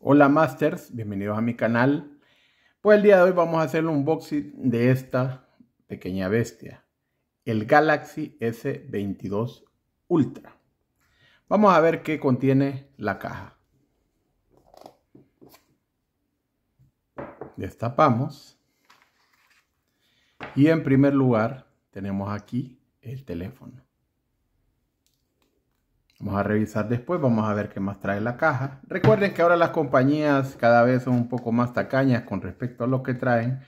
Hola Masters, bienvenidos a mi canal. Pues el día de hoy vamos a hacer un unboxing de esta pequeña bestia, el Galaxy S22 Ultra. Vamos a ver qué contiene la caja. Destapamos. Y en primer lugar tenemos aquí el teléfono. Vamos a revisar después, vamos a ver qué más trae la caja. Recuerden que ahora las compañías cada vez son un poco más tacañas con respecto a lo que traen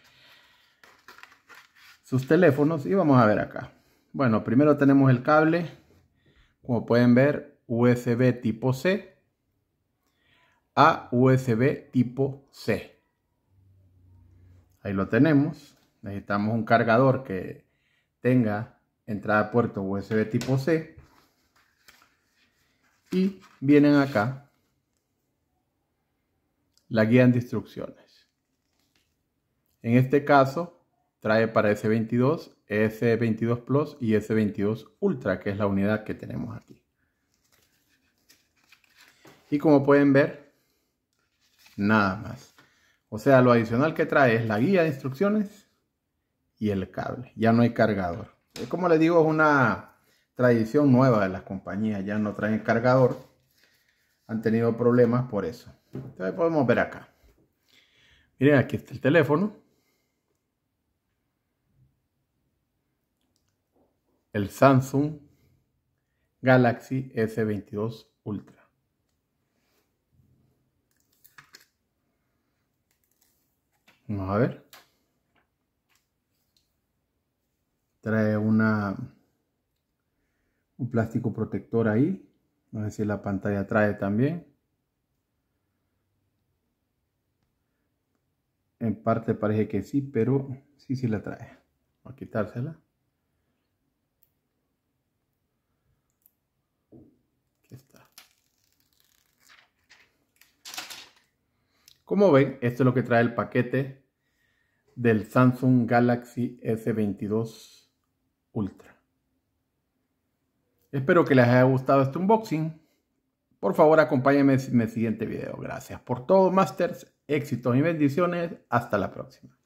sus teléfonos y vamos a ver acá. Bueno, primero tenemos el cable, como pueden ver, USB tipo C a USB tipo C. Ahí lo tenemos. Necesitamos un cargador que tenga entrada puerto USB tipo C y vienen acá la guía de instrucciones. En este caso trae para S22, S22 Plus y S22 Ultra, que es la unidad que tenemos aquí. Y como pueden ver, nada más. O sea, lo adicional que trae es la guía de instrucciones y el cable. Ya no hay cargador. Como les digo, es una tradición nueva de las compañías, ya no traen cargador, han tenido problemas por eso. Entonces podemos ver acá. Miren, aquí está el teléfono. El Samsung Galaxy S22 Ultra. Vamos a ver. Trae una un plástico protector ahí. No sé si la pantalla trae también. En parte parece que sí, pero sí, sí la trae. Voy a quitársela. Aquí está. Como ven, esto es lo que trae el paquete del Samsung Galaxy S22 Ultra. Espero que les haya gustado este unboxing. Por favor, acompáñenme en mi siguiente video. Gracias por todo, Masters. Éxitos y bendiciones. Hasta la próxima.